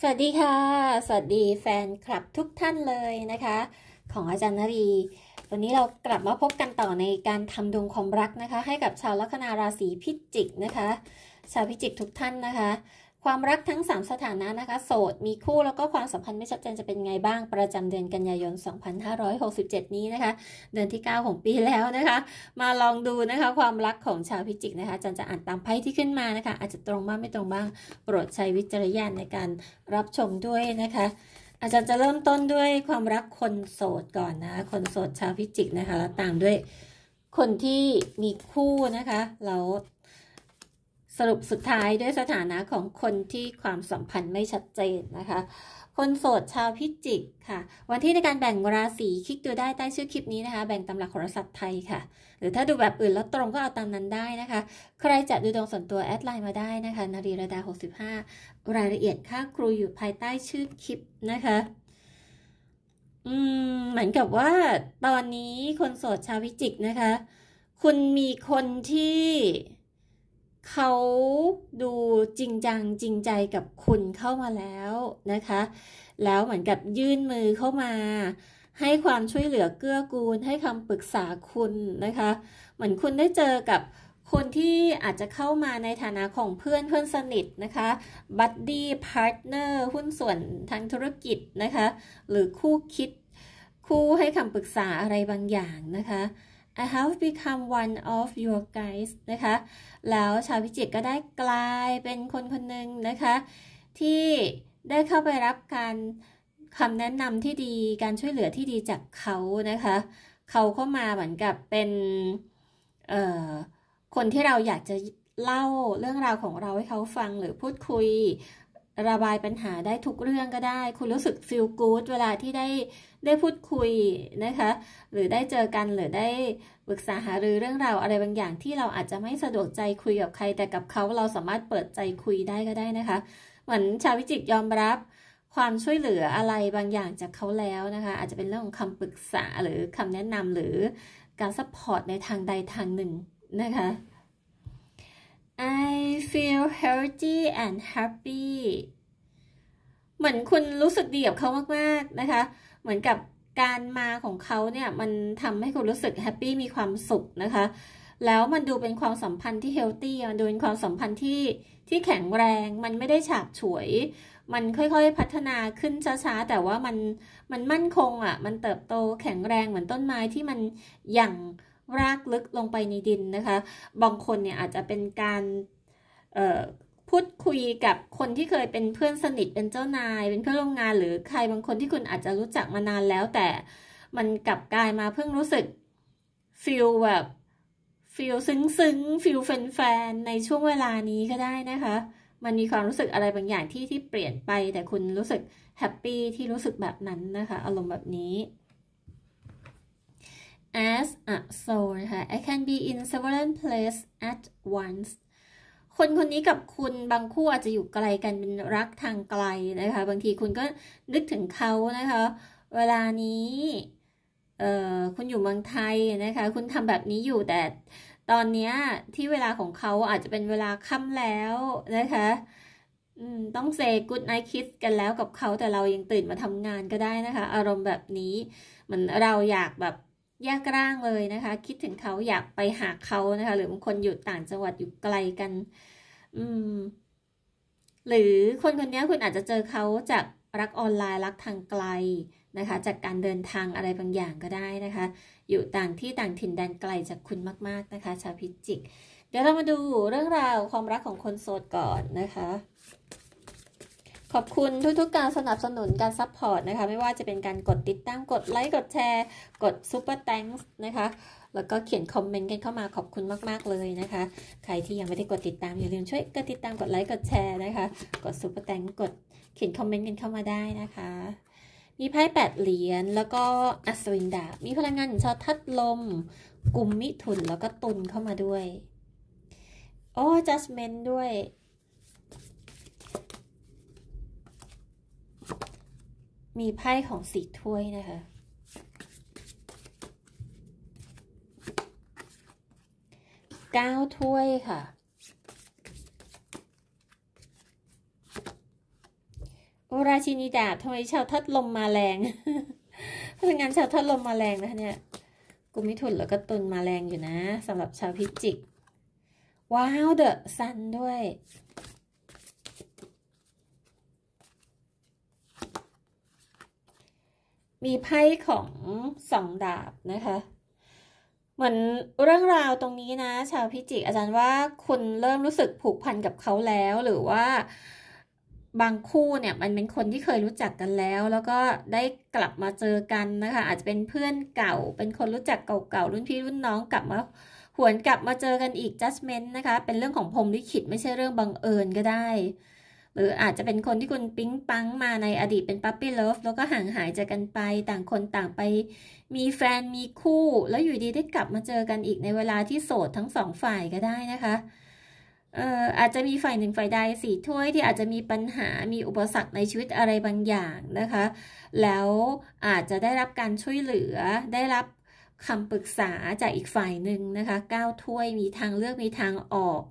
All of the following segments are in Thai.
สวัสดีค่ะ สวัสดีแฟนคลับทุกท่านเลยนะคะ ของอาจารย์นรี วันนี้เรากลับมาพบกันต่อในการทำดวงความรักนะคะ ให้กับชาวลัคนาราศีพิจิกนะคะ ชาวพิจิกทุกท่านนะคะความรักทั้ง 3 สถานะนะคะ โสดมีคู่แล้วก็ความสัมพันธ์ไม่ชัดเจนจะเป็นไงบ้างประจำเดือนกันยายน 2567 นี้นะคะ เดือนที่ 9 ของปีแล้วนะคะ มาลองดูนะคะความรักของชาวพิจิกนะคะจันจะอ่านตามไพ่ที่ขึ้นมานะคะ อาจจะตรงบ้างไม่ตรงบ้างโปรดใช้วิจารณญาณในการรับชมด้วยนะคะ อาจารย์จะเริ่มต้นด้วยความรักคนโสดก่อนนะคนโสดชาวพิจิกนะคะแล้วตามด้วยคนที่มีคู่นะคะแล้วรุปสุดท้ายด้วยสถานะของคนที่ความสัมพันธ์ไม่ชัดเจนนะคะ คนโสดชาวพิจิกค่ะ วันที่ในการแบ่งราศีคลิกดูได้ใต้ชื่อคลิปนี้นะคะ แบ่งตำรกโหราศาสตร์ไทยค่ะ หรือถ้าดูแบบอื่นแล้วตรงก็เอาตามนั้นได้นะคะ ใครจะดูดวงส่วนตัวแอดไลน์มาได้นะคะ นารีระดา 65 รายละเอียดค่าครูอยู่ภายใต้ชื่อคลิปนะคะ อืมเหมือนกับว่าตอนนี้คนโสดชาวพิจิกนะคะ คุณมีคนที่เขาดูจริงจัง จริงใจกับคุณเข้ามาแล้วนะคะ แล้วเหมือนกับยื่นมือเข้ามา ให้ความช่วยเหลือเกื้อกูล ให้คำปรึกษาคุณนะคะ เหมือนคุณได้เจอกับคนที่อาจจะเข้ามาในฐานะของเพื่อนเพื่อนสนิทนะคะบัดดี้พาร์ทเนอร์หุ้นส่วนทางธุรกิจนะคะ หรือคู่คิดคู่ให้คำปรึกษาอะไรบางอย่างนะคะ I have become one of your guys นะคะ แล้วชาวพิจิตก็ได้กลายเป็นคนคนหนึ่งนะคะ ที่ได้เข้าไปรับการคำแนะนำที่ดีการช่วยเหลือที่ดีจากเขานะคะ เขาเข้ามาเหมือนกับเป็นคนที่เราอยากจะเล่าเรื่องราวของเราให้เขาฟังหรือพูดคุย ระบายปัญหาได้ทุกเรื่องก็ได้ คุณรู้สึก feel good เวลาที่ได้ได้พูดคุยนะคะ หรือได้เจอกันหรือได้ปรึกษาหารือเรื่องราวอะไรบางอย่างที่เราอาจจะไม่สะดวกใจคุยกับใครแต่กับเขาเราสามารถเปิดใจคุยได้ก็ได้นะคะ เหมือนชาววิจิตยอมรับความช่วยเหลืออะไรบางอย่างจากเขาแล้วนะคะ อาจจะเป็นเรื่องของคำปรึกษาหรือคำแนะนำหรือการซัพพอร์ตในทางใดทางหนึ่งนะคะ I feel healthy and happy เหมือนคุณรู้สึกดีกับเขามาก ๆนะคะเหมือนกับการมาของเขาเนี่ยมันทำให้คุณรู้สึกแฮปปี้มีความสุขนะคะ แล้วมันดูเป็นความสัมพันธ์ที่เฮลตี้มันดูเป็นความสัมพันธ์ที่ที่แข็งแรง มันไม่ได้ฉาบฉวย มันค่อยๆพัฒนาขึ้นช้า ๆ แต่ว่ามันมันมั่นคงอะ่ะมันเติบโต แข็งแรงเหมือนต้นไม้ที่มันยั่งรากลึกลงไปในดินนะคะบางคนเนี่ยอาจจะเป็นการพูดคุยกับคนที่เคยเป็นเพื่อนสนิทเป็นเจ้านาย เป็นเพื่อนร่วมงานหรือใครบางคนที่คุณอาจจะรู้จักมานานแล้ว แต่มันกลับกลายมาเพิ่งรู้สึกฟิลแบบฟิลซึ้งซึ้งฟิลแฟนแฟนในช่วงเวลานี้ก็ได้นะคะ มันมีความรู้สึกอะไรบางอย่างที่ที่เปลี่ยนไป แต่คุณรู้สึกแฮปปี้ที่รู้สึกแบบนั้นนะคะอารมณ์แบบนี้ as a soul นะคะ I can be in several places at once คนคนนี้กับคุณบางคู่อาจจะอยู่ไกลกันเป็นรักทางไกลนะคะ บางทีคุณก็นึกถึงเขานะคะ เวลานี้ เอ่อคุณอยู่เมืองไทยนะคะ คุณทำแบบนี้อยู่ แต่ตอนนี้ที่เวลาของเขาอาจจะเป็นเวลาค่ำแล้วนะคะต้องเซกุดไนคิสกันแล้วกับเขา แต่เรายังตื่นมาทำงานก็ได้นะคะ อารมณ์แบบนี้เหมือนเราอยากแบบแยกร่างเลยนะคะ คิดถึงเขาอยากไปหาเขานะคะ หรือบางคนอยู่ต่างจังหวัดอยู่ไกลกันอืม หรือคนคนนี้คุณอาจจะเจอเขาจากรักออนไลน์รักทางไกลนะคะ จากการเดินทางอะไรบางอย่างก็ได้นะคะ อยู่ต่างที่ต่างถิ่นแดนไกลจากคุณมากๆนะคะ ชาวพิจิก เดี๋ยว เรา มาดูเรื่องราวความรักของคนโสดก่อนนะคะ ขอบคุณทุกๆการสนับสนุนการซัพพอร์ตนะคะ ไม่ว่าจะเป็นการกดติดตั้งกดไลค์กดแชร์ กดซูเปอร์แตงส์นะคะแล้วก็เขียนคอมเมนต์กันเข้ามาขอบคุณมากๆเลยนะคะ ใครที่ยังไม่ได้กดติดตามอย่าลืมช่วยกดติดตามกดไลค์กดแชร์นะคะ กดซุปเปอร์แตงกดเขียนคอมเมนต์กันเข้ามาได้นะคะ มีไพ่แปดเหรียญแล้วก็อัศวินดา มีพลังงานชอทัดลมกลุ่มมิถุนแล้วก็ตุนเข้ามาด้วยโอ้จัสเมนด้วย มีไพ่ของสีถ้วยนะคะเก้าถ้วยค่ะโอราชินีดาบทำไมชาวทัดลมมาแรงพลังงานชาวทัดลมมาแรงนะเนี่ยกไมิถุนแล้วก็ตุนมาแรงอยู่นะสำหรับชาวพิจิก ว้าวเดอะซันด้วย มีไพ่ของสองดาบนะคะเหมือนเรื่องราวตรงนี้นะชาวพิจิก อาจารย์ว่าคุณเริ่มรู้สึกผูกพันกับเขาแล้วหรือว่าบางคู่เนี่ย มันเป็นคนที่เคยรู้จักกันแล้วแล้วก็ได้กลับมาเจอกันนะคะ อาจจะเป็นเพื่อนเก่า เป็นคนรู้จักเก่าๆรุ่นพี่รุ่นน้องกลับมาหวนกลับมาเจอกันอีก judgment นะคะ เป็นเรื่องของพรมลิขิตไม่ใช่เรื่องบังเอิญก็ได้หรืออาจจะเป็นคนที่คุณปิ๊งปังมาในอดีตเป็นปั๊ปปี้เลิฟแล้วก็ห่างหายจากกันไปต่างคนต่างไปมีแฟน มีคู่ แล้วอยู่ดีได้กลับมาเจอกันอีกในเวลาที่โสดทั้งสองฝ่ายก็ได้นะคะเอ่ออาจจะมีฝ่ายหนึ่งฝ่ายใดสี่ถ้วยที่อาจจะมีปัญหา มีอุปสรรคในชีวิตอะไรบางอย่างนะคะ แล้วอาจจะได้รับการช่วยเหลือได้รับคำปรึกษาจากอีกฝ่ายหนึ่งนะคะก้าวถ้วยมีทางเลือกมีทางออก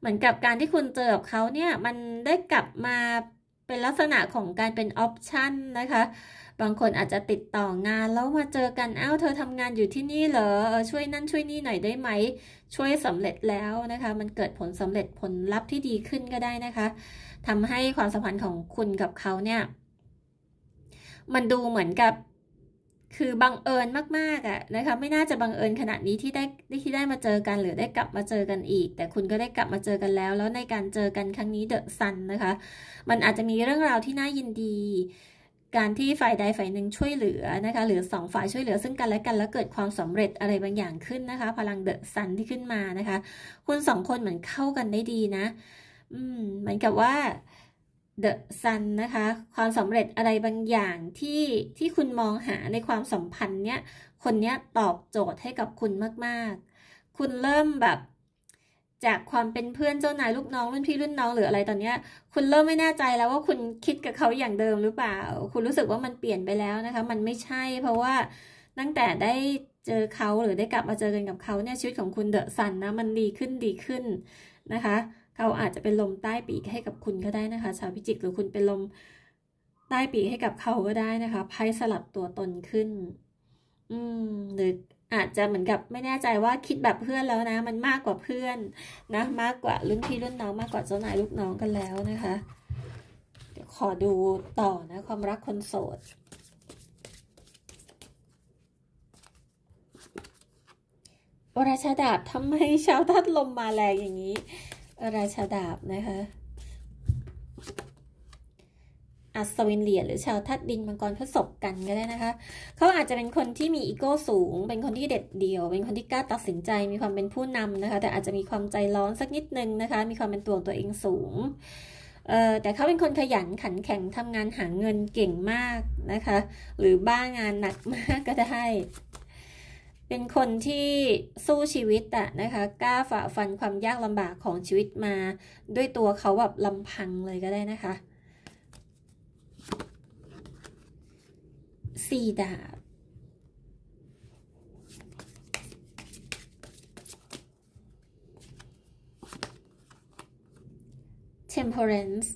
เหมือนกับการที่คุณเจอกับเขาเนี่ยมันได้กลับมาเป็นลักษณะของการเป็นออปชันนะคะ บางคนอาจจะติดต่องานแล้วมาเจอกันอ้าวเธอทำงานอยู่ที่นี่เหรอช่วยนั่นช่วยนี่หน่อยได้ไหมช่วยสำเร็จแล้วนะคะ มันเกิดผลสำเร็จผลลัพธ์ที่ดีขึ้นก็ได้นะคะทำให้ความสัมพันธ์ของคุณกับเขาเนี่ย มันดูเหมือนกับคือบังเอิญมากๆอะนะคะ ไม่น่าจะบังเอิญขนาดนี้ที่ได้ที่ได้มาเจอกัน หรือได้กลับมาเจอกันอีก แต่คุณก็ได้กลับมาเจอกันแล้ว แล้วในการเจอกันครั้งนี้เดอะซันนะคะ มันอาจจะมีเรื่องราวที่น่ายินดี การที่ฝ่ายใดฝ่ายหนึ่งช่วยเหลือนะคะ หรือสองฝ่ายช่วยเหลือ ซึ่งกันและกันแล้วเกิดความสำเร็จอะไรบางอย่างขึ้นนะคะ พลังเดอะซันที่ขึ้นมานะคะ คุณสองคนเหมือนเข้ากันได้ดีนะ อืม เหมือนกับว่า The Sun นะคะความสำเร็จอะไรบางอย่างที่ที่คุณมองหาในความสัมพันธ์เนี้ยคนเนี้ยตอบโจทย์ให้กับคุณมาก ๆ คุณเริ่มแบบ จากความเป็นเพื่อนเจ้านายลูกน้องรุ่นพี่รุ่นน้องหรืออะไรตอนเนี้ย คุณเริ่มไม่แน่ใจแล้วว่าคุณคิดกับเขาอย่างเดิมหรือเปล่า คุณรู้สึกว่ามันเปลี่ยนไปแล้วนะคะ มันไม่ใช่ เพราะว่าตั้งแต่ได้เจอเขาหรือได้กลับมาเจอกันกับเขาเนี่ยชีวิตของคุณเดอะซันนะมันดีขึ้นดีขึ้นนะคะเขาอาจจะเป็นลมใต้ปีกให้กับคุณก็ได้นะคะ ชาวพิจิกหรือคุณเป็นลมใต้ปีกให้กับเขาก็ได้นะคะไพ่สลับตัวตนขึ้น อืมหรืออาจจะเหมือนกับ ไม่แน่ใจว่าคิดแบบเพื่อนแล้วนะ มันมากกว่าเพื่อน นะมากกว่ารุ่นพี่รุ่นน้องมากกว่าเจ้านายลูกน้องกันแล้วนะคะ เดี๋ยวขอดูต่อนะ ความรักคนโสดวราชาดาบทำไมชาวทัดลมมาแรงอย่างนี้ราชาดาบนะคะอัศวินเหรียญหรือชาวทัดดินมังกรผสมกันก็ได้นะคะ เขาอาจจะเป็นคนที่มีอีโก้สูง เป็นคนที่เด็ดเดี่ยว เป็นคนที่กล้าตัดสินใจ มีความเป็นผู้นำนะคะ แต่อาจจะมีความใจร้อนสักนิดนึงนะคะ มีความเป็นตัวของตัวเองสูง เออแต่เขาเป็นคนขยันขันแข็งทำงานหาเงินเก่งมากนะคะ หรือบ้างานหนักมากก็ได้เป็นคนที่สู้ชีวิตอะนะคะ กล้าฝ่าฟันความยากลำบากของชีวิตมา ด้วยตัวเขาแบบลำพังเลยก็ได้นะคะสี่ดาบเทมเพอเรนซ์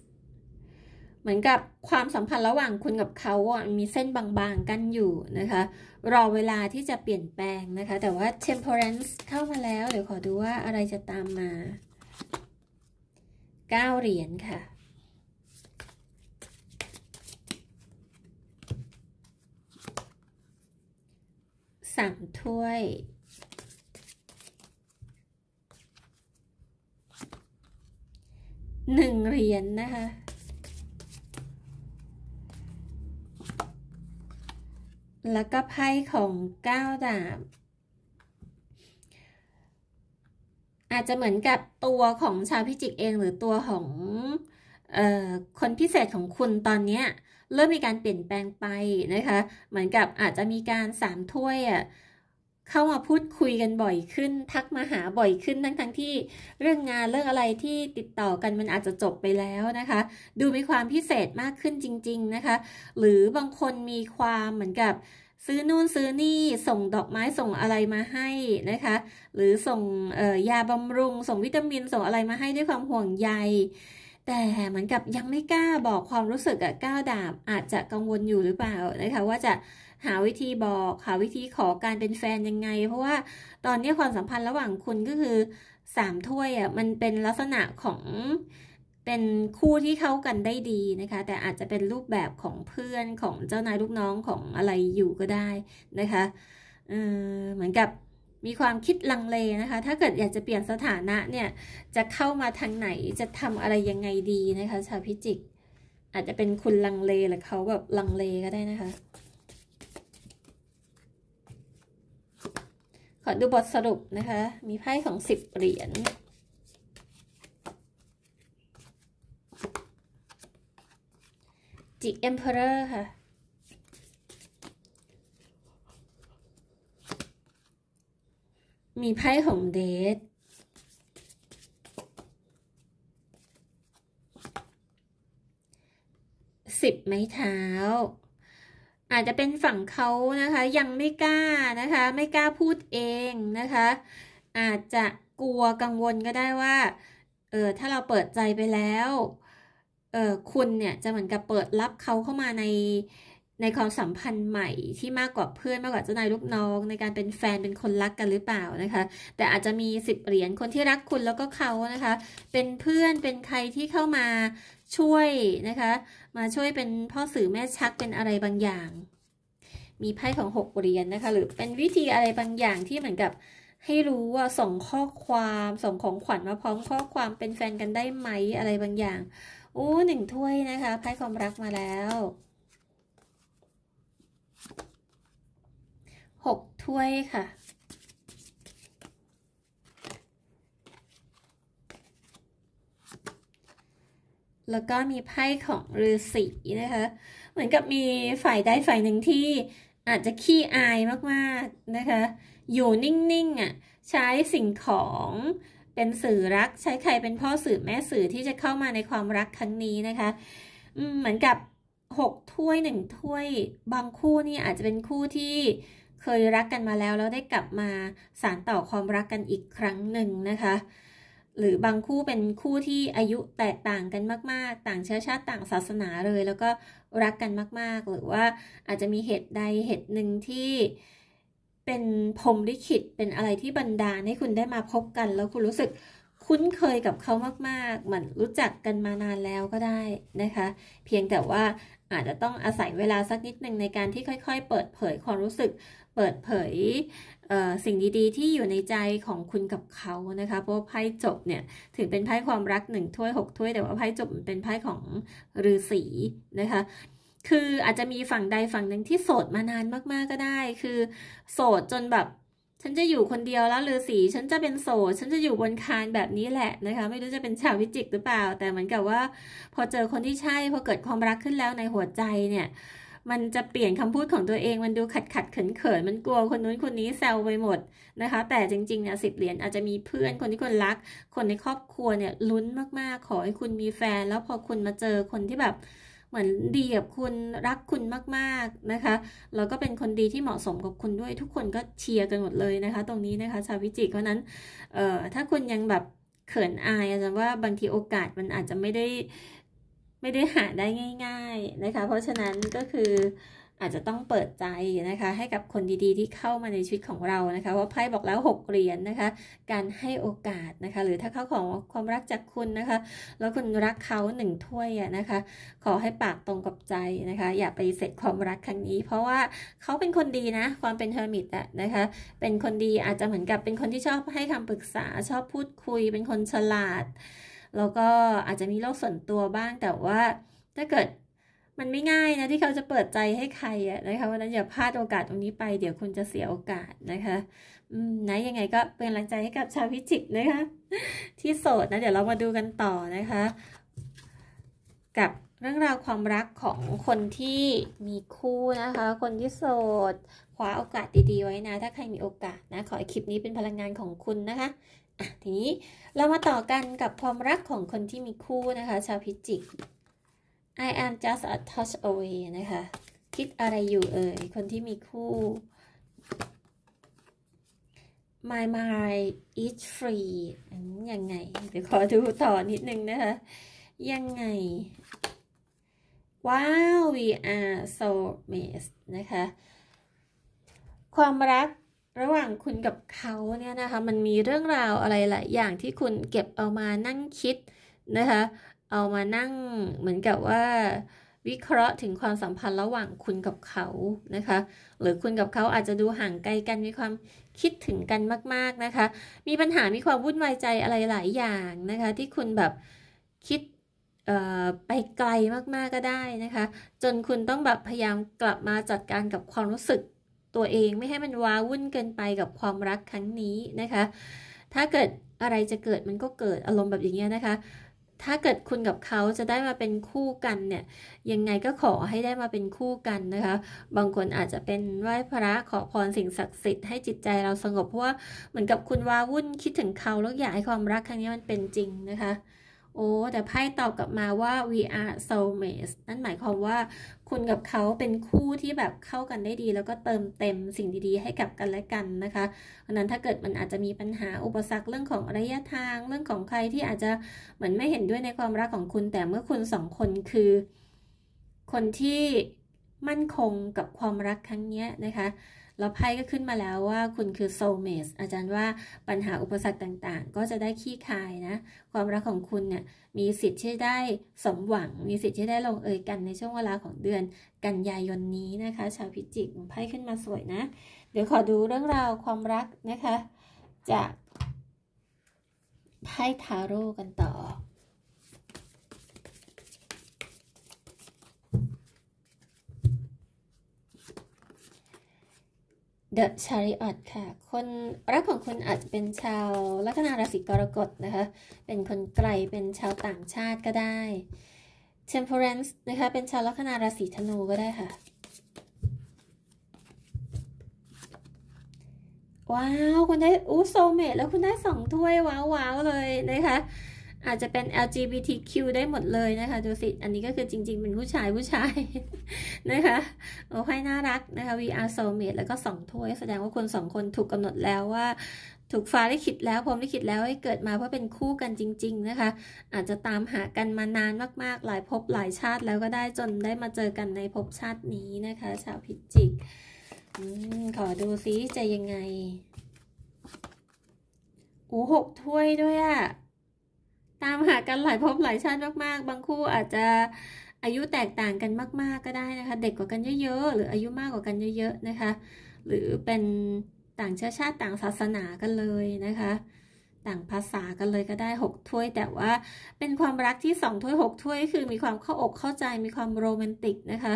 เหมือนกับความสัมพันธ์ระหว่างคุณกับเขาอะมีเส้นบางๆกันอยู่นะคะรอเวลาที่จะเปลี่ยนแปลงนะคะแต่ว่า temperance เข้ามาแล้วเดี๋ยวขอดูว่าอะไรจะตามมา 9 เหรียญค่ะสามถ้วยหนึ่งเหรียญนนะคะแล้วก็ไพ่ของเก้าดาบ อาจจะเหมือนกับตัวของชาวพิจิกเอง หรือตัวของออคนพิเศษของคุณตอนนี้เริ่มมีการเปลี่ยนแปลงไปนะคะ เหมือนกับอาจจะมีการสามถ้วยอ่ะเข้ามาพูดคุยกันบ่อยขึ้น ทักมาหาบ่อยขึ้นทั้งทั้งที่เรื่องงานเรื่องอะไรที่ติดต่อกันมันอาจจะจบไปแล้วนะคะ ดูมีความพิเศษมากขึ้นจริงๆนะคะ หรือบางคนมีความเหมือนกับ ซื้อนู่นซื้อนี่ส่งดอกไม้ส่งอะไรมาให้นะคะ หรือส่งยาบำรุงส่งวิตามินส่งอะไรมาให้ด้วยความห่วงใยแต่เหมือนกับยังไม่กล้าบอกความรู้สึกอะก้าวดาบอาจจะกังวลอยู่หรือเปล่านะคะว่าจะหาวิธีบอก หาวิธีขอการเป็นแฟนยังไง เพราะว่าตอนนี้ความสัมพันธ์ระหว่างคุณก็คือ สามถ้วยอ่ะมันเป็นลักษณะของเป็นคู่ที่เข้ากันได้ดีนะคะ แต่อาจจะเป็นรูปแบบของเพื่อนของเจ้านายลูกน้องของอะไรอยู่ก็ได้นะคะเหมือนกับมีความคิดลังเลนะคะ ถ้าเกิดอยากจะเปลี่ยนสถานะ เนี่ย จะเข้ามาทางไหนจะทำอะไรยังไงดีนะคะชาวพิจิก อาจจะเป็นคุณลังเลหรือเขาแบบลังเลก็ได้นะคะขอดูบทสรุปนะคะ มีไพ่ของสิบเหรียญ จิกเอ็มเพอรอร์ค่ะ มีไพ่ของเดทสิบไม้เท้าอาจจะเป็นฝั่งเขานะคะยังไม่กล้านะคะ ไม่กล้าพูดเองนะคะ อาจจะกลัวกังวลก็ได้ว่า เออถ้าเราเปิดใจไปแล้ว เออคุณเนี่ย จะเหมือนกับเปิดรับเขาเข้ามาในในความสัมพันธ์ใหม่ ที่มากกว่าเพื่อนมากกว่าเจ้านายลูกน้อง ในการเป็นแฟนเป็นคนรักกันหรือเปล่านะคะ แต่อาจจะมีสิบเหรียญคนที่รักคุณแล้วก็เขานะคะ เป็นเพื่อนเป็นใครที่เข้ามาช่วยนะคะ มาช่วยเป็นพ่อสื่อแม่ชักเป็นอะไรบางอย่าง มีไพ่ของหกเหรียญนนะคะ หรือเป็นวิธีอะไรบางอย่างที่เหมือนกับ ให้รู้ว่าส่งข้อความส่งของขวัญมาพร้อม ข้อความเป็นแฟนกันได้ไหมอะไรบางอย่างอู้หนึ่งถ้วยนะคะไพ่ความรักมาแล้วหกถ้วยค่ะแล้วก็มีไพ่ของฤาษีนะคะ เหมือนกับมีฝ่ายใดฝ่ายหนึ่งที่อาจจะขี้อายมากๆนะคะ อยู่นิ่งๆอ่ะ ใช้สิ่งของเป็นสื่อรัก ใช้ใครเป็นพ่อสื่อแม่สื่อที่จะเข้ามาในความรักครั้งนี้นะคะเหมือนกับหกถ้วยหนึ่งถ้วยบางคู่นี่อาจจะเป็นคู่ที่เคยรักกันมาแล้ว แล้วได้กลับมาสารต่อความรักกันอีกครั้งหนึ่งนะคะหรือบางคู่เป็นคู่ที่อายุแตกต่างกันมาก ๆ ต่างเชื้อชาติต่างศาสนาเลย แล้วก็รักกันมาก ๆ หรือว่าอาจจะมีเหตุใดเหตุหนึ่งที่เป็นพรมลิขิตเป็นอะไรที่บรรดาให้คุณได้มาพบกัน แล้วคุณรู้สึกคุ้นเคยกับเขามาก ๆ เหมือนรู้จักกันมานานแล้วก็ได้นะคะ เพียงแต่ว่าอาจจะต้องอาศัยเวลาสักนิดหนึ่งในการที่ค่อย ๆ เปิดเผย ความรู้สึกเปิดเผยสิ่งดีๆที่อยู่ในใจของคุณกับเขานะคะเพราะไพ่จบเนี่ยถือเป็นไพ่ความรักหนึ่งถ้วยหกถ้วยแต่ว่าไพ่จบเป็นไพ่ของฤาษีนะคะ คืออาจจะมีฝั่งใดฝั่งหนึ่งที่โสดมานานมากๆก็ได้ คือ โสดจนแบบ ฉันจะอยู่คนเดียวแล้วฤาษีฉันจะเป็นโสด ฉันจะอยู่บนคานแบบนี้แหละนะคะ ไม่รู้จะเป็นชาววิจิกหรือเปล่า แต่เหมือนกับว่า พอเจอคนที่ใช่พอเกิดความรักขึ้นแล้วในหัวใจเนี่ยมันจะเปลี่ยนคำพูดของตัวเองมันดูขัดขัดเขินเขินมันกลัวคนนู้นคนนี้แซวไปหมดนะคะ แต่จริงๆเนี่ยสิบเหรียญอาจจะมีเพื่อนคนที่คนรัก คนในครอบครัวเนี่ยลุ้นมากๆ ขอให้คุณมีแฟน แล้วพอคุณมาเจอคนที่แบบเหมือนดีกับคุณรักคุณมากๆนะคะ แล้วก็เป็นคนดีที่เหมาะสมกับคุณด้วยทุกคนก็เชียร์กันหมดเลยนะคะ ตรงนี้นะคะ ชาวพิจิรเพราะนั้น เอ่อ ถ้าคุณยังแบบเขินอายอาจจะว่าบางทีโอกาสมันอาจจะไม่ได้ไม่ได้หาได้ง่าย ๆนะคะ เพราะฉะนั้นก็คืออาจจะต้องเปิดใจนะคะ ให้กับคนดี ๆ ที่เข้ามาในชีวิตของเรานะคะว่าไพ่บอกแล้ว6เหรียญนนะคะ การให้โอกาสนะคะ หรือถ้าเขาของความรักจากคุณนะคะ แล้วคุณรักเขาหนึ่งถ้วยนะคะ ขอให้ปากตรงกับใจนะคะ อย่าไปเสร็จความรักครั้งนี้ เพราะว่าเขาเป็นคนดีนะ ความเป็นเฮอร์มิตอะนะคะ เป็นคนดีอาจจะเหมือนกับเป็นคนที่ชอบให้คำปรึกษาชอบพูดคุยเป็นคนฉลาดแล้วก็อาจจะมีโลกส่วนตัวบ้างแต่ว่า ถ้าเกิดมันไม่ง่ายนะที่เขาจะเปิดใจให้ใครอะนะคะวันนั้นอย่าพลาดโอกาสตรงนี้ไปเดี๋ยวคุณจะเสียโอกาสนะคะอืมนะยังไงก็เป็นกำลังใจให้กับชาวพิจิกนะคะที่โสดนะเดี๋ยวเรามาดูกันต่อนะคะ กับเรื่องราวความรักของคนที่มีคู่นะคะ คนที่โสดคว้าโอกาสดีๆไว้นะ ถ้าใครมีโอกาสนะ ขอให้คลิปนี้เป็นพลังงานของคุณนะคะทีนี้ เรามาต่อกันกับความรักของคนที่มีคู่นะคะ ชาวพิจิก I am just a touch away นะคะ คิดอะไรอยู่เอ่ย คนที่มีคู่ My mind is free ยังไง เดี๋ยวขอดูต่อนิดนึงนะคะ ยังไง Wow we are so m a t e นะคะ ความรักระหว่างคุณกับเขาเนี่ยนะคะมันมีเรื่องราวอะไรหลายอย่างที่คุณเก็บเอามานั่งคิดนะคะเอามานั่งเหมือนกับว่าวิเคราะห์ถึงความสัมพันธ์ระหว่างคุณกับเขานะคะหรือคุณกับเขาอาจจะดูห่างไกลกันมีความคิดถึงกันมากๆนะคะมีปัญหามีความวุ่นวายใจอะไรหลายอย่างนะคะที่คุณแบบคิดไปไกลมากๆก็ได้นะคะจนคุณต้องแบบพยายามกลับมาจัดการกับความรู้สึกตัวเองไม่ให้มันว้าวุ่นเกินไปกับความรักครั้งนี้นะคะ ถ้าเกิดอะไรจะเกิดมันก็เกิดอารมณ์แบบอย่างเงี้ยนะคะ ถ้าเกิดคุณกับเขาจะได้มาเป็นคู่กันเนี่ย ยังไงก็ขอให้ได้มาเป็นคู่กันนะคะ บางคนอาจจะเป็นไหว้พระขอพรสิ่งศักดิ์สิทธิ์ ให้จิตใจเราสงบเพราะว่าเหมือนกับคุณว้าวุ่นคิดถึงเขาแล้วอยากให้ความรักครั้งนี้มันเป็นจริงนะคะ โอ้แต่ไพ่ตอบกลับมาว่า we are soulmates นั่นหมายความว่าคุณ กับเขาเป็นคู่ที่แบบเข้ากันได้ดี แล้วก็เติมเต็มสิ่งดีๆ ให้กับกันและกันนะคะ เพราะนั้นถ้าเกิดมันอาจจะมีปัญหาอุปสรรคเรื่องของระยะทางเรื่องของใครที่อาจจะเหมือนไม่เห็นด้วยในความรักของคุณ แต่เมื่อคุณสองคนคือ คนที่มั่นคงกับความรักครั้งนี้นะคะแล้วไพ่ก็ขึ้นมาแล้วว่าคุณคือโซเมสอาจารย์ว่าปัญหาอุปสรรคต่างๆ ก็จะได้ขี้คายนะ ความรักของคุณเนี่ยมีสิทธิ์ที่ได้สมหวัง มีสิทธิ์ที่ได้ลงเอยกันในช่วงเวลาของเดือนกันยายนนี้นะคะ ชาวพิจิกไพ่ขึ้นมาสวยนะ เดี๋ยวขอดูเรื่องราวความรักนะคะจากไพ่ทาโร่กันต่อเดอะชาริอัตค่ะ คน รักของคุณอาจจะเป็นชาวลัคนาราศีกรกฎนะคะ เป็นคนไกล เป็นชาวต่างชาติก็ได้ Temperance นะคะ เป็นชาวลัคนาราศีธนูก็ได้ค่ะ ว้าว คุณได้อู้โซเมตแล้วคุณได้สองถ้วยว้าว ๆ เลยนะคะอาจจะเป็น LGBTQ ได้หมดเลยนะคะดูสิอันนี้ก็คือจริง ๆ เป็นผู้ชายผู้ชายนะคะ โอ้ยน่ารักนะคะ VR soulmate แล้วก็สองถ้วย แสดงว่าคนสองคนถูกกำหนดแล้วว่าถูกฟ้าได้คิดแล้วพรมได้คิดแล้วให้เกิดมาเพื่อเป็นคู่กันจริง ๆ นะคะ อาจจะตามหากันมานานมากๆ หลายภพหลายชาติแล้วก็ได้จนได้มาเจอกันในภพชาตินี้นะคะชาวพิจิกอขอดูซิจะยังไงโอ้หกถ้วยด้วยอะตามหากันหลายภพหลายชาติมาก ๆ บางคู่อาจจะอายุแตกต่างกันมาก ๆก็ได้นะคะ เด็กกว่ากันเยอะๆ หรืออายุมากกว่ากันเยอะๆ นะคะ หรือเป็นต่างเชื้อชาติต่างศาสนากันเลยนะคะ ต่างภาษากันเลยก็ได้6ถ้วย แต่ว่าเป็นความรักที่2ถ้วย 6ถ้วยคือมีความเข้าอกเข้าใจมีความโรแมนติกนะคะ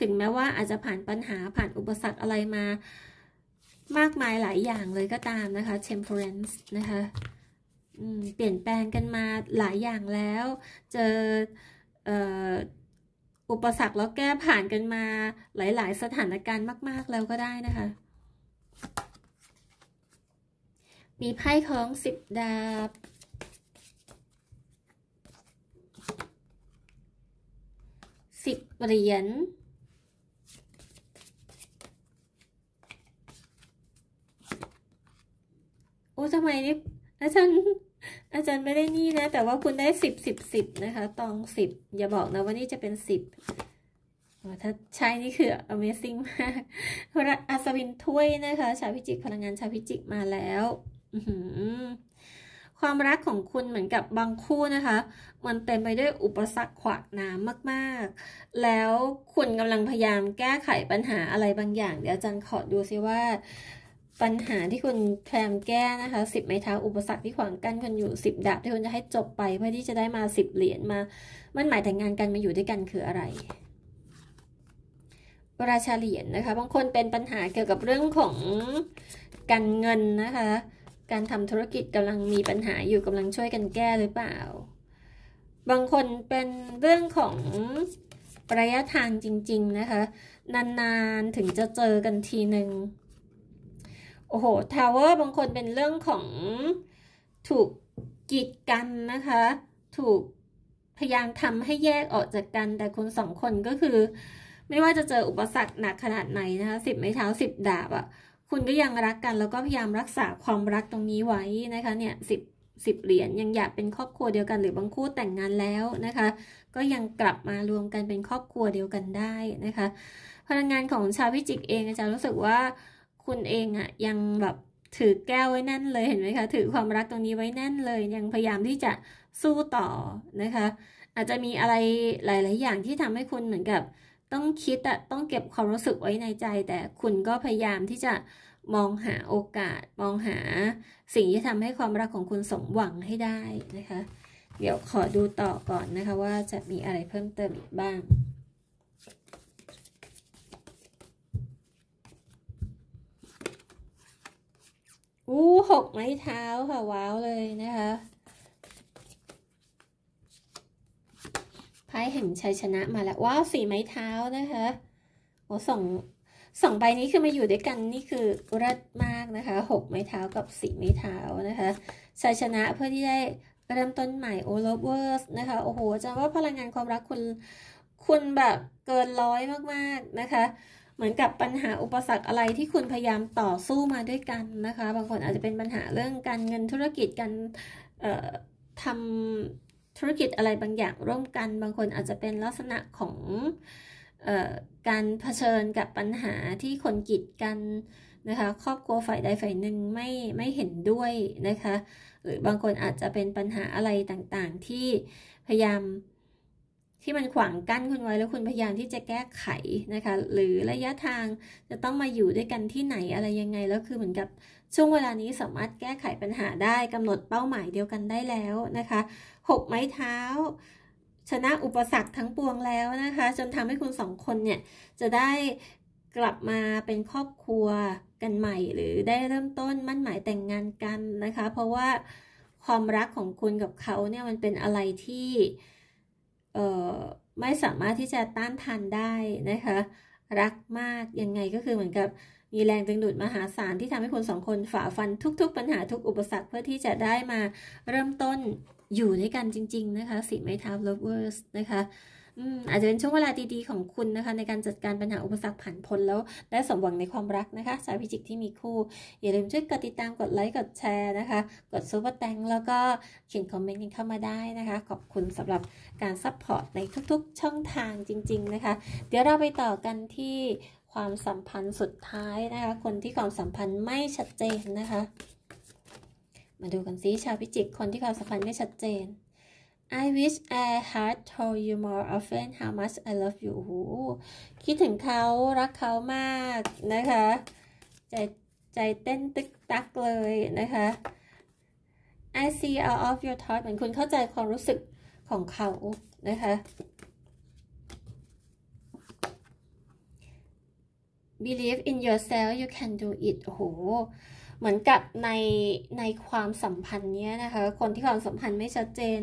ถึงแม้ว่าอาจจะผ่านปัญหาผ่านอุปสรรคอะไรมา มากมายหลายอย่างเลยก็ตามนะคะ temperance นะคะเปลี่ยนแปลงกันมาหลายอย่างแล้ว เจออุปสรรคแล้วแก้ผ่านกันมาหลายๆ สถานการณ์มากๆแล้วก็ได้นะคะ มีไพ่ของสิบดาบสิบเหรียญโอ้ทำไมนี่อาจารย์อาจารย์ไม่ได้นี่นะ แต่ว่าคุณได้สิบสิบสิบนะคะตองสิบอย่าบอกนะ ว่านี่จะเป็นสิบถ้าใช่นี่คือ amazing มากระอัศวินถ้วยนะคะ ชาวพิจิกพลังงานชาวพิจิกมาแล้วความรักของคุณเหมือนกับบางคู่นะคะ มันเต็มไปด้วยอุปสรรคขวางน้ำมากๆ แล้วคุณกำลังพยายามแก้ไขปัญหาอะไรบางอย่าง เดี๋ยวอาจารย์ขอดูซิว่าปัญหาที่คุณแพรมแก้นะคะสิบไม้เท้าอุปสรรคที่ขวางกั้นคุณอยู่สิบดาบที่คุณจะให้จบไปเพื่อที่จะได้มาสิบเหรียญมา มันหมายถึงงานกันมาอยู่ด้วยกันคืออะไรราชาเหรียญนนะคะบางคนเป็นปัญหาเกี่ยวกับเรื่องของการเงินนะคะ การทำธุรกิจกำลังมีปัญหาอยู่กำลังช่วยกันแก้หรือเปล่า บางคนเป็นเรื่องของระยะทางจริงๆนะคะ นานๆถึงจะเจอกันทีหนึ่งโอ้โหทาวเวอร์ บางคนเป็นเรื่องของถูกกีดกันนะคะ ถูกพยายามทำให้แยกออกจากกัน แต่คนสองคนก็คือ ไม่ว่าจะเจออุปสรรคหนักขนาดไหนนะคะสิบไม้เท้าสิบดาบอะ่ะ คุณก็ยังรักกัน แล้วก็พยายามรักษาความรักตรงนี้ไว้นะคะเนี่ยสิบสิบเหรียญยังอยากเป็นครอบครัวเดียวกันหรือบางคู่แต่งงานแล้วนะคะ ก็ยังกลับมารวมกันเป็นครอบครัวเดียวกันได้นะคะพลังงานของชาวพิจิกเองอาจารย์รู้สึกว่าคุณเองอะยังแบบถือแก้วไว้แน่นเลยเห็นไหมคะถือความรักตรงนี้ไว้แน่นเลย ยังพยายามที่จะสู้ต่อนะคะ อาจจะมีอะไรหลาย ๆอย่างที่ทำให้คุณเหมือนกับต้องคิดอะต้องเก็บความรู้สึกไว้ในใจ แต่คุณก็พยายามที่จะมองหาโอกาส มองหาสิ่งที่ทำให้ความรักของคุณสมหวังให้ได้นะคะ เดี๋ยวขอดูต่อก่อนนะคะ ว่าจะมีอะไรเพิ่มเติมอีกบ้างอู้หกไม้เท้าค่ะ ว้าวเลยนะคะไพ่แห่งชัยชนะมาแล้วว้าวสี่ไม้เท้านะคะโอ้สองสองใบนี้คือมาอยู่ด้วยกันนี่คือรัดมากนะคะหกไม้เท้ากับสี่ไม้เท้านะคะชัยชนะเพื่อที่ได้เริ่มต้นใหม่โอลเวอร์สนะคะโอ้โหจะว่าพลังงานความรักคุณคุณแบบเกินร้อยมากๆนะคะเหมือนกับปัญหาอุปสรรคอะไรที่คุณพยายามต่อสู้มาด้วยกันนะคะบางคนอาจจะเป็นปัญหาเรื่องการเงินธุรกิจการทำธุรกิจอะไรบางอย่างร่วมกัน บางคนอาจจะเป็นลักษณะของออการเผชิญกับปัญหาที่คนกีดกันนะคะครอบครัวฝ่ายใดฝ่ายหนึ่งไม่ไม่เห็นด้วยนะคะหรือบางคนอาจจะเป็นปัญหาอะไรต่างๆ ที่พยายามที่มันขวางกั้นคุณไว้แล้วคุณพยายามที่จะแก้ไขนะคะ หรือระยะทางจะต้องมาอยู่ด้วยกันที่ไหนอะไรยังไงแล้วคือเหมือนกับช่วงเวลานี้สามารถแก้ไขปัญหาได้กำหนดเป้าหมายเดียวกันได้แล้วนะคะหกไม้เท้า ชนะอุปสรรคทั้งปวงแล้วนะคะ จนทำให้คุณสองคนเนี่ย จะได้กลับมาเป็นครอบครัวกันใหม่ หรือได้เริ่มต้นมั่นหมายแต่งงานกันนะคะ เพราะว่าความรักของคุณกับเขาเนี่ยมันเป็นอะไรที่ไม่สามารถที่จะต้านทานได้นะคะ รักมาก ยังไงก็คือเหมือนกับ มีแรงดึงดูดมหาศาลที่ทำให้คนสองคนฝ่าฟันทุกๆปัญหาทุกอุปสรรคเพื่อที่จะได้มาเริ่มต้นอยู่ด้วยกันจริงๆนะคะสิไม่เท้าเวอร์สนะคะอาจจะเป็นช่วงเวลาดีๆของคุณนะคะ ในการจัดการปัญหาอุปสรรคผ่านพ้นแล้ว และสมหวังในความรักนะคะสาวพิจิกที่มีคู่ อย่าลืมช่วยกดติดตามกดไลค์กดแชร์นะคะ กดซูเปอร์แตงแล้วก็เขียนคอมเมนต์กันเข้ามาได้นะคะ ขอบคุณสำหรับการซัพพอร์ตในทุกๆช่องทางจริงๆนะคะ เดี๋ยวเราไปต่อกันที่ความสัมพันธ์สุดท้ายนะคะ คนที่ความสัมพันธ์ไม่ชัดเจนนะคะ มาดูกันซิชาวพิจิกคนที่ความสัมพันธ์ไม่ชัดเจน I wish I had told you more often how much I love you โหคิดถึงเขารักเขามากนะคะ ใจใจเต้นตึกตักเลยนะคะ I see all of your thoughts เหมือนคุณเข้าใจความรู้สึกของเขานะคะ Believe in yourself you can do it โหเหมือนกับในในความสัมพันธ์เนี้ยนะคะ คนที่ความสัมพันธ์ไม่ชัดเจน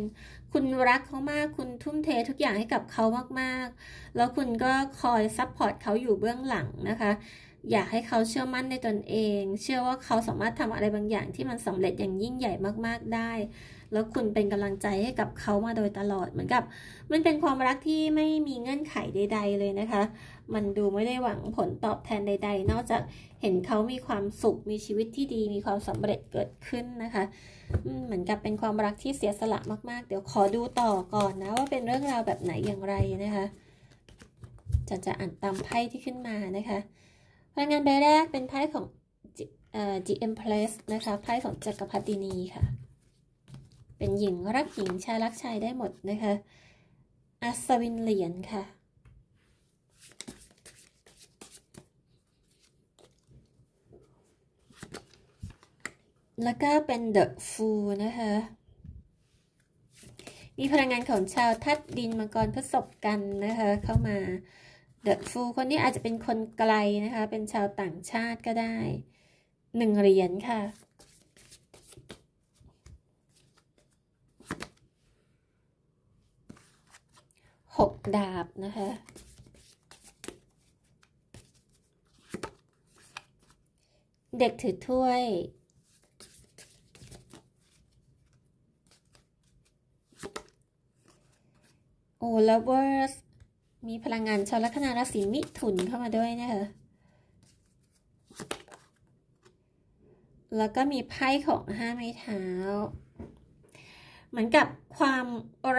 คุณรักเขามากคุณทุ่มเททุกอย่างให้กับเขามากๆ แล้วคุณก็คอยซัพพอร์ตเขาอยู่เบื้องหลังนะคะ อยากให้เขาเชื่อมั่นในตนเอง เชื่อว่าเขาสามารถทำอะไรบางอย่างที่มันสำเร็จอย่างยิ่งใหญ่มากๆ ได้ แล้วคุณเป็นกำลังใจให้กับเขามาโดยตลอดเหมือนกับ มันเป็นความรักที่ไม่มีเงื่อนไขใด ๆ เลยนะคะมันดูไม่ได้หวังผลตอบแทนใด ๆ นอกจากเห็นเขามีความสุข มีชีวิตที่ดี มีความสำเร็จเกิดขึ้นนะคะ เหมือนกับเป็นความรักที่เสียสละมาก ๆ เดี๋ยวขอดูต่อก่อนนะ ว่าเป็นเรื่องราวแบบไหนอย่างไรนะคะ จะจะอ่านตามไพ่ที่ขึ้นมานะคะพลังงานใบแรกเป็นไพ่ของจีเอ็มเพลสนะคะ ไพ่ของจักรพรรดินีค่ะ เป็นหญิงรักหญิงชายรักชายได้หมดนะคะ อัศวินเหรียญค่ะแล้วก็เป็น The Fool นะคะ มีพลังงานของชาวทัดดินมังกรผสมกันนะคะเข้ามา The Fool คนนี้อาจจะเป็นคนไกลนะคะ เป็นชาวต่างชาติก็ได้หนึ่งเหรียญค่ะหกดาบนะคะเด็กถือถ้วยโอ้ลเว v ร์สมีพลังงานชาวลัคนาราศีมิถุนเข้ามาด้วยนะคะแล้วก็มีไพ่ของห้าไม้เท้าเหมือนกับความ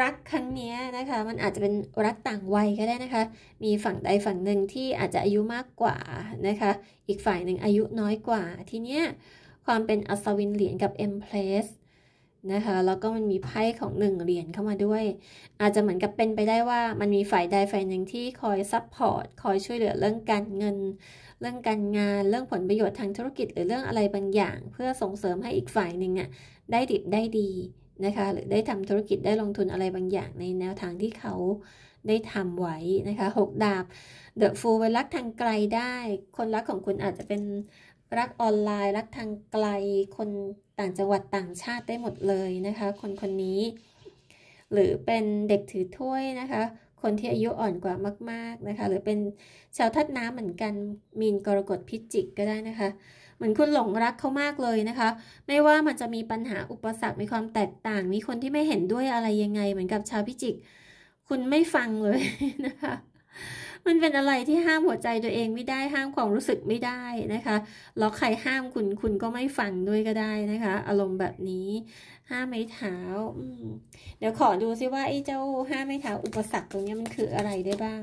รักครั้งนี้นะคะ มันอาจจะเป็นรักต่างวัยก็ได้นะคะ มีฝั่งใดฝั่งหนึ่งที่อาจจะอายุมากกว่านะคะ อีกฝ่ายหนึ่งอายุน้อยกว่าทีเนี้ยความเป็นอัศวินเหรียญกับเอ็มเพลสนะคะแล้วก็มันมีไพ่ของหนึ่งเหรียญเข้ามาด้วยอาจจะเหมือนกับเป็นไปได้ว่ามันมีฝ่ายใดฝ่ายหนึ่งที่คอยซัพพอร์ตคอยช่วยเหลือเรื่องการเงิน เรื่องการงานเรื่องผลประโยชน์ทางธุรกิจหรือเรื่องอะไรบางอย่าง เพื่อส่งเสริมให้อีกฝ่ายหนึ่งอ่ะได้ดิบได้ดีนะคะ หรือได้ทำธุรกิจได้ลงทุนอะไรบางอย่างในแนวทางที่เขาได้ทำไว้นะคะหกดาบเดอะฟูลเป็นรักทางไกลได้ คนรักของคุณอาจจะเป็นรักออนไลน์รักทางไกลคนต่างจังหวัดต่างชาติได้หมดเลยนะคะ คนคนนี้ หรือเป็นเด็กถือถ้วยนะคะ คนที่อายุอ่อนกว่ามาก ๆนะคะ หรือเป็นชาวทัดน้ำเหมือนกันมีนกรกฎพิจิกก็ได้นะคะเหมือนคุณหลงรักเขามากเลยนะคะ ไม่ว่ามันจะมีปัญหาอุปสรรค มีความแตกต่างมีคนที่ไม่เห็นด้วยอะไรยังไง เหมือนกับชาวพิจิก คุณไม่ฟังเลยนะคะมันเป็นอะไรที่ห้ามหัวใจตัวเองไม่ได้ ห้ามความรู้สึกไม่ได้นะคะแล้วใครห้ามคุณ คุณก็ไม่ฟังด้วยก็ได้นะคะ อารมณ์แบบนี้ ห้ามไม้เท้าเดี๋ยวขอดูซิว่าไอ้เจ้าห้ามไม้เท้าอุปสรรคตรงนี้มันคืออะไรได้บ้าง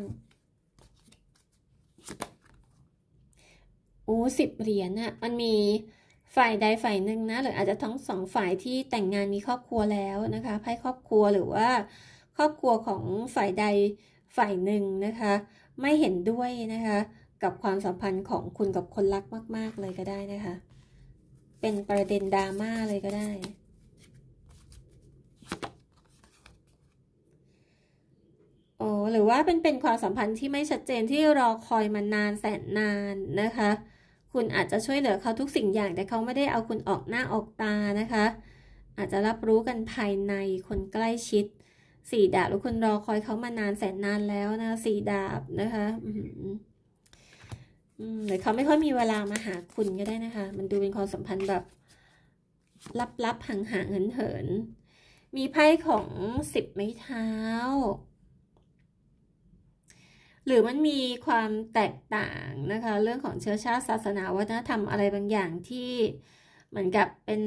โอ้สิบเหรียญน่ะ มันมีฝ่ายใดฝ่ายหนึ่งนะหรืออาจจะทั้งสองฝ่ายที่แต่งงานมีครอบครัวแล้วนะคะไพ่ครอบครัวหรือว่า ครอบครัวของฝ่ายใดฝ่ายหนึ่งนะคะ ไม่เห็นด้วยนะคะ กับความสัมพันธ์ของคุณกับคนรักมากๆเลยก็ได้นะคะ เป็นประเด็นดราม่าเลยก็ได้อหรือว่าเป็น เป็นความสัมพันธ์ที่ไม่ชัดเจนที่รอคอยมานานแสนนานนะคะคุณอาจจะช่วยเหลือเขาทุกสิ่งอย่างแต่เขาไม่ได้เอาคุณออกหน้าออกตานะคะ อาจจะรับรู้กันภายในคนใกล้ชิดสี่ดาบแล้วคุณรอคอยเขามานานแสนนานแล้วนะ สี่ดาบนะคะหรือเขาไม่ค่อยมีเวลามาหาคุณก็ได้นะคะ มันดูเป็นความสัมพันธ์แบบลับๆห่างๆเหินๆมีไพ่ของสิบไม้เท้า หรือมันมีความแตกต่างนะคะ เรื่องของเชื้อชาติศาสนาวัฒนธรรมอะไรบางอย่างที่เหมือนกับเป็น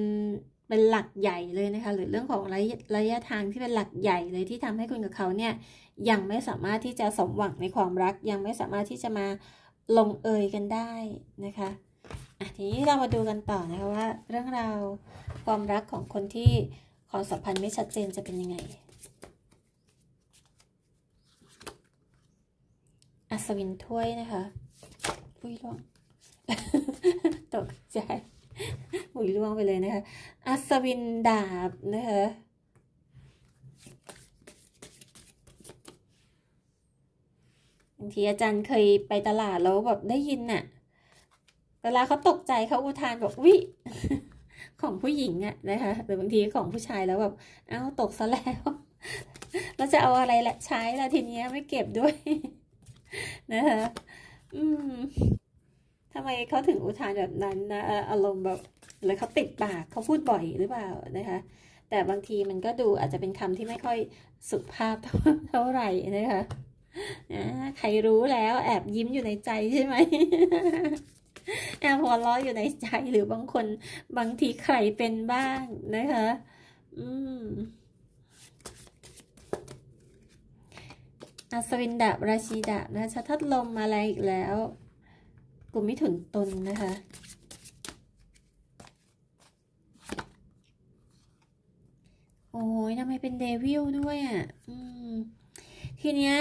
เป็นหลักใหญ่เลยนะคะ หรือเรื่องของระยะระยะทางที่เป็นหลักใหญ่เลยที่ทำให้คุณกับเขาเนี่ยยังไม่สามารถที่จะสมหวังในความรักยังไม่สามารถที่จะมาลงเอยกันได้นะคะอ่ะทีนี้เรามาดูกันต่อนะคะว่าเรื่องราวความรักของคนที่ความสัมพันธ์ไม่ชัดเจนจะเป็นยังไงอัศวินถ้วยนะคะอุ้ยลวงตกใจหุยล่วงไปเลยนะคะ อัศวินดาบ นะคะบางทีอาจารย์เคยไปตลาดแล้วแบบได้ยินน่ะเวลาเขาตกใจเขาอุทานบอกวิ ของผู้หญิงอะนะคะหรือบางทีของผู้ชายแล้วแบบ เอ้าตกซะแล้ว เราจะเอาอะไรละใช้ละทีเนี้ยไม่เก็บด้วย นะคะอืมทำไมเขาถึงอุทานแบบนั้นนะอารมณ์แบบหรือเขาติดปากเขาพูดบ่อยหรือเปล่านะคะแต่บางทีมันก็ดูอาจจะเป็นคำที่ไม่ค่อยสุภาพเท่าไหร่นะคะใครรู้แล้ว แอบยิ้มอยู่ในใจใช่ไหมแอบหัวเราะอยู่ในใจหรือบางคนบางทีใครเป็นบ้างนะคะอืมอัศวินดาบราชีดาบนะชะทัดลมมาอะไรอีกแล้วกุ่มมิถุนตนนะคะ โอ้ย ทำไมเป็นเดวิลด้วยอ่ะ ทีเนี้ย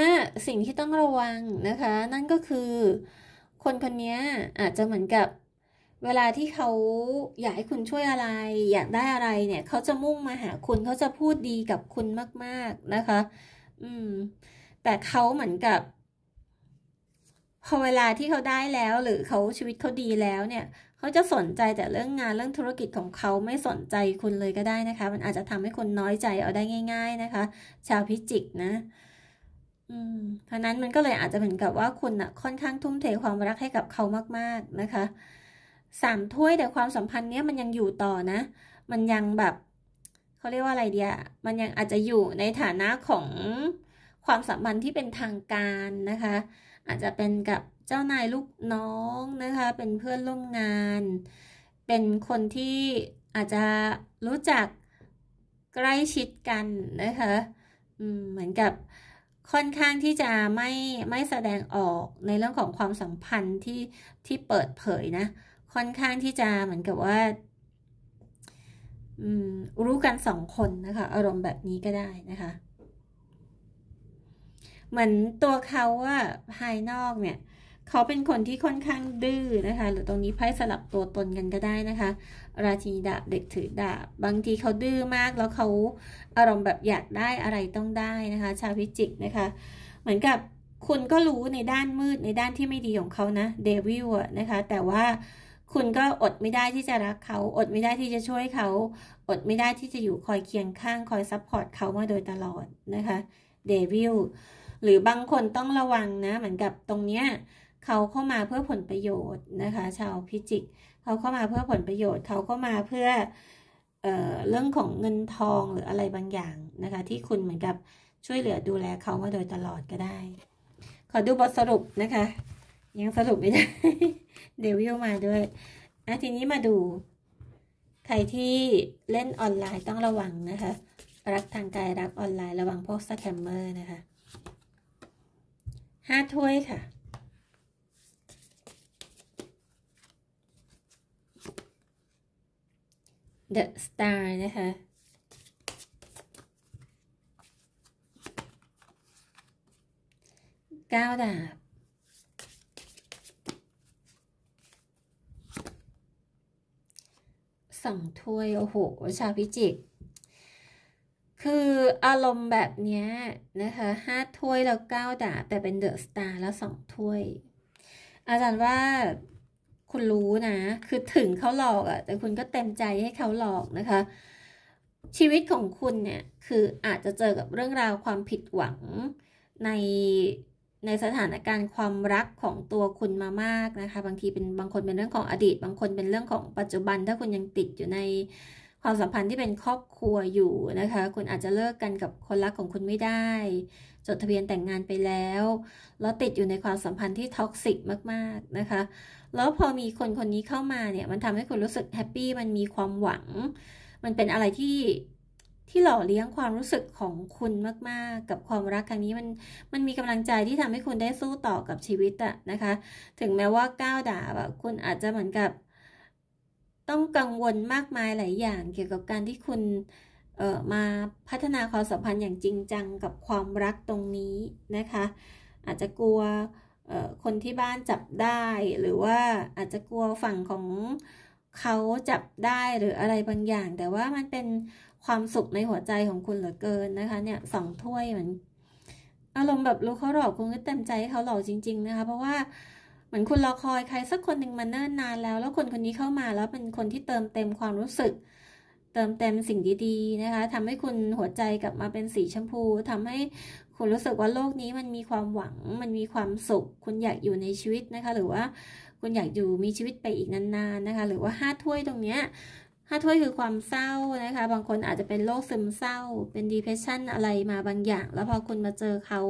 สิ่งที่ต้องระวังนะคะ นั่นก็คือ คนคนนี้อาจจะเหมือนกับ เวลาที่เขาอยากให้คุณช่วยอะไรอยากได้อะไรเนี่ย เขาจะมุ่งมาหาคุณเขาจะพูดดีกับคุณมาก ๆ นะคะ อืม แต่เขาเหมือนกับพอเวลาที่เขาได้แล้ว หรือเขาชีวิตเขาดีแล้วเนี่ย เขาจะสนใจแต่เรื่องงานเรื่องธุรกิจของเขาไม่สนใจคุณเลยก็ได้นะคะ มันอาจจะทำให้คนน้อยใจเอาได้ง่าย ๆ นะคะ ชาวพิจิกนะ อืมเพราะนั้นมันก็เลยอาจจะเหมือนกับว่าคุณอนะค่อนข้างทุ่มเทความรักให้กับเขามาก ๆนะคะ สามถ้วยแต่ความสัมพันธ์เนี้ยมันยังอยู่ต่อนะ มันยังแบบเขาเรียกว่าอะไรเดียมันยังอาจจะอยู่ในฐานะของความสัมพันธ์ที่เป็นทางการนะคะอาจจะเป็นกับเจ้านายลูกน้องนะคะ เป็นเพื่อนร่วมงาน เป็นคนที่อาจจะรู้จักใกล้ชิดกันนะคะเหมือนกับค่อนข้างที่จะไม่ไม่แสดงออกในเรื่องของความสัมพันธ์ที่ที่เปิดเผยนะ ค่อนข้างที่จะเหมือนกับว่า รู้กันสองคนนะคะอารมณ์แบบนี้ก็ได้นะคะเหมือนตัวเขาอะภายนอกเนี่ยเขาเป็นคนที่ค่อนข้างดื้อนะคะ หรือตรงนี้ไพ่สลับตัวตนกันก็ได้นะคะ ราชินีดาบเด็กถือดาบบางทีเขาดื้อมากแล้วเขาอารมณ์แบบอยากได้อะไรต้องได้นะคะ ชาวพิจิกนะคะ เหมือนกับคุณก็รู้ในด้านมืดในด้านที่ไม่ดีของเขานะเดวิลอะนะคะ แต่ว่าคุณก็อดไม่ได้ที่จะรักเขา อดไม่ได้ที่จะช่วยเขา อดไม่ได้ที่จะอยู่คอยเคียงข้าง คอยซัพพอร์ตเขามาโดยตลอดนะคะเดวิลหรือบางคนต้องระวังนะ เหมือนกับตรงเนี้ยเขาเข้ามาเพื่อผลประโยชน์นะคะ ชาวพิจิก เขาเข้ามาเพื่อผลประโยชน์ เขาเข้ามาเพื่อ เออเรื่องของเงินทองหรืออะไรบางอย่างนะคะ ที่คุณเหมือนกับช่วยเหลือดูแลเขามาโดยตลอดก็ได้ ขอดูบทสรุปนะคะ ยังสรุปไม่ได้เดวิลมาด้วยอ่ะทีนี้มาดูใครที่เล่นออนไลน์ต้องระวังนะคะ รักทางกายรักออนไลน์ระวังพวกสแกมเมอร์นะคะห้าถ้วยค่ะ The Star นะคะก้าวดาบสองถ้วยโอ้โหชาวพิจิตรคืออารมณ์แบบนี้นะคะห้าถ้วยแล้วเก้าดาแต่เป็นเดอะสตาร์แล้วสองถ้วย อาจารย์ว่าคุณรู้นะ คือถึงเขาหลอกอะ แต่คุณก็เต็มใจให้เขาหลอกนะคะ ชีวิตของคุณเนี่ยคืออาจจะเจอกับเรื่องราวความผิดหวังในในสถานการณ์ความรักของตัวคุณมามากนะคะ บางทีเป็นบางคนเป็นเรื่องของอดีต บางคนเป็นเรื่องของปัจจุบันถ้าคุณยังติดอยู่ในความสัมพันธ์ที่เป็นครอบครัวอยู่นะคะ คุณอาจจะเลิกกันกับคนรักของคุณไม่ได้ จดทะเบียนแต่งงานไปแล้ว แล้วติดอยู่ในความสัมพันธ์ที่ท็อกซิกมากๆนะคะ แล้วพอมีคนคนนี้เข้ามาเนี่ยมันทำให้คุณรู้สึกแฮปปี้มันมีความหวัง มันเป็นอะไรที่ที่หล่อเลี้ยงความรู้สึกของคุณมากๆ กับความรักครั้งนี้มันมันมีกำลังใจที่ทำให้คุณได้สู้ต่อกับชีวิตอะนะคะ ถึงแม้ว่าก้าวด่าแบบคุณอาจจะเหมือนกับต้องกังวลมากมายหลายอย่างเกี่ยวกับการที่คุณมาพัฒนาความสัมพันธ์อย่างจริงจังกับความรักตรงนี้นะคะ อาจจะกลัวคนที่บ้านจับได้ หรือว่าอาจจะกลัวฝั่งของเขาจับได้หรืออะไรบางอย่าง แต่ว่ามันเป็นความสุขในหัวใจของคุณเหลือเกินนะคะเนี่ยสองถ้วยเหมือนอารมณ์แบบรู้เขาหลอกคุณก็เต็มใจเขาหลอกจริงๆนะคะเพราะว่ามือนคุณรอคอยใครสักคนหนึ่งมาเนิ่นนานแล้ว แล้วคนคนนี้เข้ามาแล้วเป็นคนที่เติมเต็มความรู้สึก เติมเต็มสิ่งดีๆนะคะทำให้คุณหัวใจกลับมาเป็นสีชมพูทำให้คุณรู้สึกว่าโลกนี้มันมีความหวังมันมีความสุข คุณอยากอยู่ในชีวิตนะคะ หรือว่าคุณอยากอยู่มีชีวิตไปอีกนานๆนะคะ หรือว่าห้าถ้วยตรงเนี้ยห้าถ้วยคือความเศร้านะคะ บางคนอาจจะเป็นโรคซึมเศร้า เป็น depression อะไรมาบางอย่าง แล้วพอคุณมาเจอเขา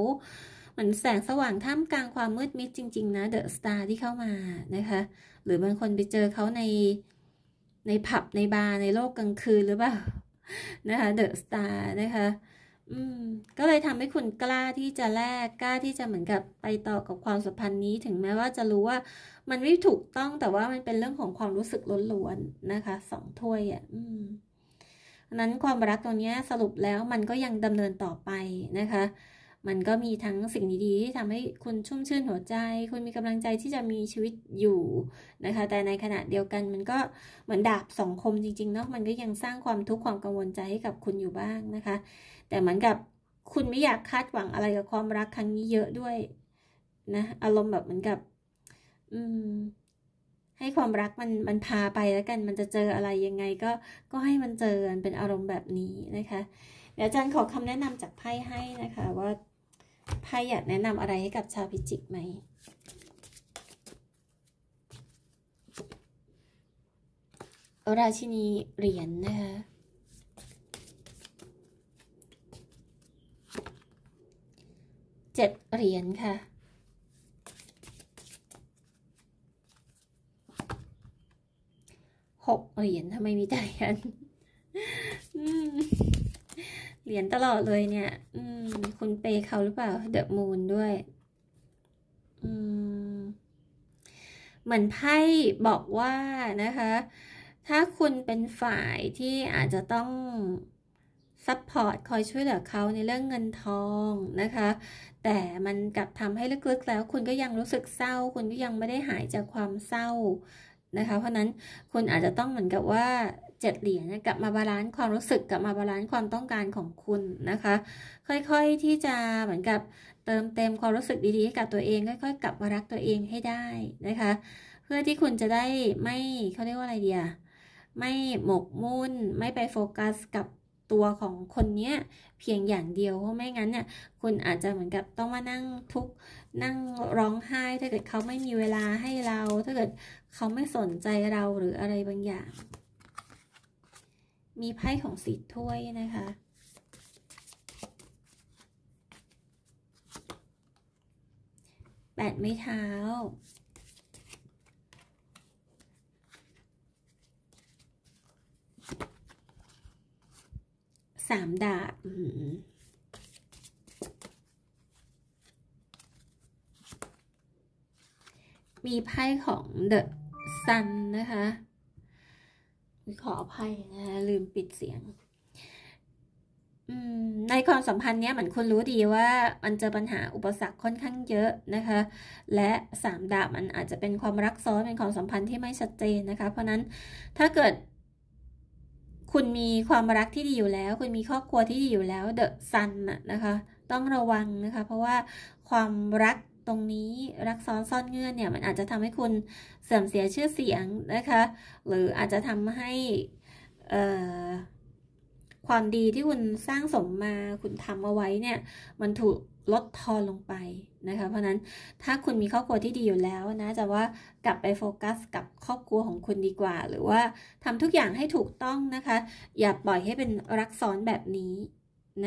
เหมือนแสงสว่างท่ามกลางความมืดมิดจริง ๆ นะเดอะสตาร์ที่เข้ามานะคะ หรือบางคนไปเจอเขาใน ในผับในบาร์ในโลกกลางคืนหรือเปล่านะคะ เดอะสตาร์นะคะ อืม ก็เลยทำให้คุณกล้าที่จะแลกกล้าที่จะเหมือนกับไปต่อกับความสัมพันธ์นี้ ถึงแม้ว่าจะรู้ว่ามันไม่ถูกต้องแต่ว่ามันเป็นเรื่องของความรู้สึกล้วนๆนะคะสองถ้วยอ่ะอืมนั้นความรักตรงนี้สรุปแล้วมันก็ยังดำเนินต่อไปนะคะมันก็มีทั้งสิ่งดีๆที่ทำให้คุณชุ่มชื่นหัวใจ คุณมีกำลังใจที่จะมีชีวิตอยู่นะคะ แต่ในขณะเดียวกันมันก็เหมือนดาบสองคมจริงๆเนาะมันก็ยังสร้างความทุกข์ความกังวลใจให้กับคุณอยู่บ้างนะคะ แต่เหมือนกับคุณไม่อยากคาดหวังอะไรกับความรักครั้งนี้เยอะด้วย นะ อารมณ์แบบเหมือนกับ อืม ให้ความรักมันมันพาไปแล้วกัน มันจะเจออะไรยังไง ก็ก็ให้มันเจอเป็นอารมณ์แบบนี้นะคะเดี๋ยวอาจารย์ขอคำแนะนำจากไพ่ให้นะคะ ว่าไพ่อยากแนะนำอะไรให้กับชาวพิจิกไหม ราชินีเหรียญนนะคะ เจ็ดเหรียญค่ะ หกเหรียญทำไมมีแต่เหรียญเหรียญตลอดเลยเนี่ย อืม คุณเปเขาหรือเปล่าเดอะมูนด้วยอืมเหมือนไพ่บอกว่านะคะ ถ้าคุณเป็นฝ่ายที่อาจจะต้อง ซัพพอร์ตคอยช่วยเหลือเขาในเรื่องเงินทองนะคะ แต่มันกลับทำให้ลึกๆแล้วคุณก็ยังรู้สึกเศร้า คุณก็ยังไม่ได้หายจากความเศร้านะคะ เพราะนั้นคุณอาจจะต้องเหมือนกับว่า7เหรียญกลับมาบาลานซ์ความรู้สึกกลับมาบาลานซ์ความต้องการของคุณนะคะ ค่อยๆที่จะเหมือนกับเติมเต็มความรู้สึกดีๆให้กับตัวเองค่อย ๆกลับมารักตัวเองให้ได้นะคะเพื่อที่คุณจะได้ไม่เขาเรียกว่าอะไรเดียไม่หมกมุ่นไม่ไปโฟกัสกับตัวของคนเนี้ยเพียงอย่างเดียวเพราะไม่งั้นเนี่ยคุณอาจจะเหมือนกับต้องมานั่งทุกนั่งร้องไห้ถ้าเกิดเขาไม่มีเวลาให้เรา ถ้าเกิดเขาไม่สนใจเราหรืออะไรบางอย่างมีไพ่ของสีถ้วยนะคะแปดไม้เท้า สามดาบมีไพ่ของเดอะซันนะคะขออภัยนะคะลืมปิดเสียงในความสัมพันธ์เนี้ยเหมือนคุณรู้ดีว่ามันเจอปัญหาอุปสรรคค่อนข้างเยอะนะคะ และสามดาบมันอาจจะเป็นความรักซ้อนเป็นความสัมพันธ์ที่ไม่ชัดเจนนะคะ เพราะนั้นถ้าเกิด คุณมีความรักที่ดีอยู่แล้ว คุณมีครอบครัวที่ดีอยู่แล้ว เดอะซันนะคะ ต้องระวังนะคะ เพราะว่าความรักตรงนี้รักซ้อนซ่อนเงื่อนเนี่ยมันอาจจะทำให้คุณเสื่อมเสียชื่อเสียงนะคะ หรืออาจจะทำให้ความดีที่คุณสร้างสมมาคุณทำเอาไว้เนี่ย มันถูกลดทอนลงไปนะคะ เพราะนั้นถ้าคุณมีครอบครัวที่ดีอยู่แล้วนะจะว่ากลับไปโฟกัสกับครอบครัวของคุณดีกว่า หรือว่าทำทุกอย่างให้ถูกต้องนะคะ อย่าปล่อยให้เป็นรักซ้อนแบบนี้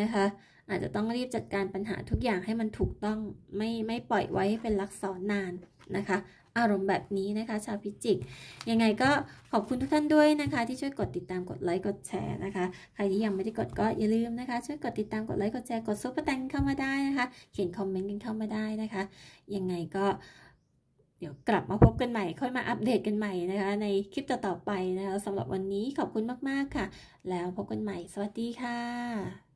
นะคะอาจจะต้องรีบจัดการปัญหาทุกอย่างให้มันถูกต้องไม่ไม่ปล่อยไว้ให้เป็นลักษณนานนะคะ อารมณ์แบบนี้นะคะชาวพิจิก ยังไงก็ขอบคุณทุกท่านด้วยนะคะ ที่ช่วยกดติดตามกดไลค์กดแชร์นะคะใครที่ยังไม่ได้กดก็อย่าลืมนะคะ ช่วยกดติดตามกดไลค์กดแชร์กดซุปเปอร์แตงเข้ามาได้นะคะ เขียนคอมเมนต์กันเข้ามาได้นะคะยังไงก็เดี๋ยวกลับมาพบกันใหม่ค่อยมาอัปเดตกันใหม่นะคะ ในคลิปต่อๆไปนะคะสำหรับวันนี้ขอบคุณมากๆค่ะ แล้วพบกันใหม่สวัสดีค่ะ